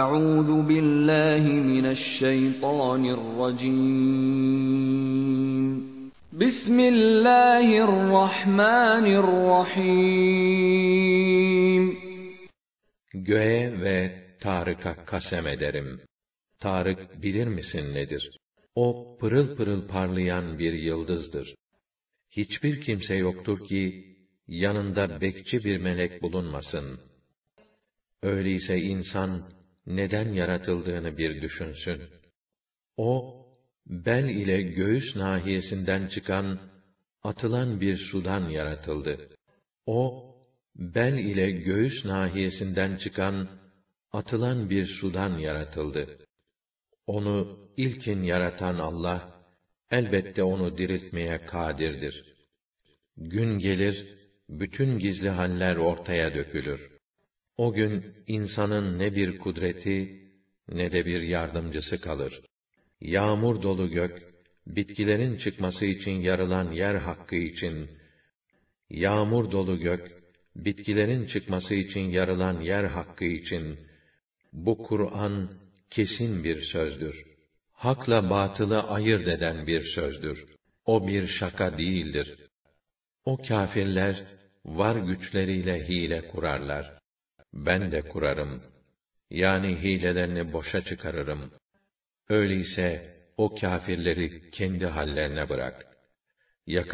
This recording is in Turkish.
Euzu billahi mineşşeytanirracim. Bismillahirrahmanirrahim. Göğe ve Tarık'a kasem ederim. Tarık bilir misin nedir? O pırıl pırıl parlayan bir yıldızdır. Hiçbir kimse yoktur ki yanında bekçi bir melek bulunmasın.'' Öyleyse insan neden yaratıldığını bir düşünsün. O, bel ile göğüs nahiyesinden çıkan, atılan bir sudan yaratıldı. O, bel ile göğüs nahiyesinden çıkan, atılan bir sudan yaratıldı. Onu ilkin yaratan Allah, elbette onu diriltmeye kadirdir. Gün gelir, bütün gizli haller ortaya dökülür. O gün insanın ne bir kudreti ne de bir yardımcısı kalır. Yağmur dolu gök, bitkilerin çıkması için yarılan yer hakkı için, yağmur dolu gök, bitkilerin çıkması için yarılan yer hakkı için, bu Kur'an kesin bir sözdür. Hakla batılı ayırt eden bir sözdür. O bir şaka değildir. O kâfirler, var güçleriyle hile kurarlar ben de kurarım. Yani hilelerini boşa çıkarırım. Öyleyse o kâfirleri kendi hallerine bırak. Yakın